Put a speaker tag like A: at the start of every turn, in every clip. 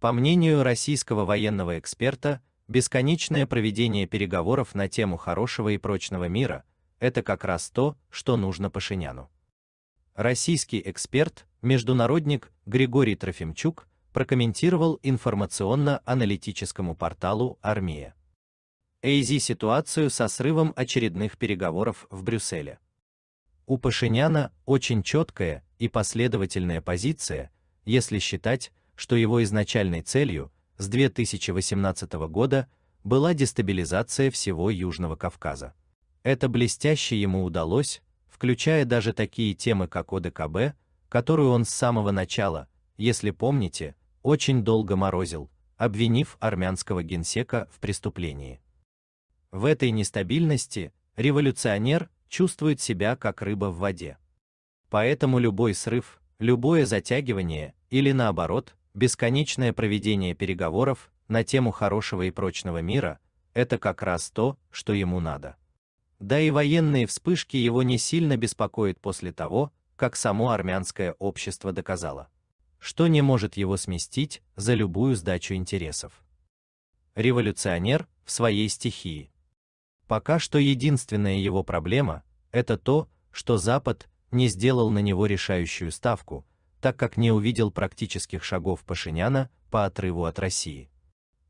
A: По мнению российского военного эксперта, бесконечное проведение переговоров на тему хорошего и прочного мира – это как раз то, что нужно Пашиняну. Российский эксперт, международник Григорий Трофимчук прокомментировал информационно-аналитическому порталу «Армия». АйЗи ситуацию со срывом очередных переговоров в Брюсселе. У Пашиняна очень четкая и последовательная позиция, если считать, что его изначальной целью с 2018 года была дестабилизация всего Южного Кавказа. Это блестяще ему удалось, включая даже такие темы, как ОДКБ, которую он с самого начала, если помните, очень долго морозил, обвинив армянского генсека в преступлении. В этой нестабильности революционер чувствует себя как рыба в воде. Поэтому любой срыв, любое затягивание или наоборот, Бесконечное проведение переговоров на тему хорошего и прочного мира – это как раз то, что ему надо. Да и военные вспышки его не сильно беспокоят после того, как само армянское общество доказало, что не может его сместить за любую сдачу интересов. Революционер в своей стихии. Пока что единственная его проблема – это то, что Запад не сделал на него решающую ставку, так как не увидел практических шагов Пашиняна по отрыву от России.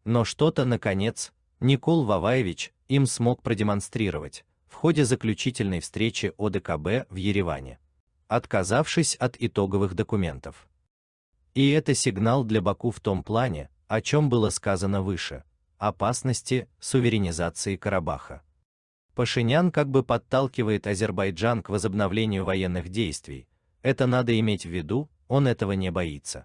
A: Но что-то, наконец, Никол Ваваевич им смог продемонстрировать в ходе заключительной встречи ОДКБ в Ереване, отказавшись от итоговых документов. И это сигнал для Баку в том плане, о чем было сказано выше, опасности суверенизации Карабаха. Пашинян как бы подталкивает Азербайджан к возобновлению военных действий, это надо иметь в виду, он этого не боится.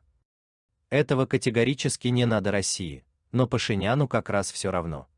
A: Этого категорически не надо России, но Пашиняну как раз все равно.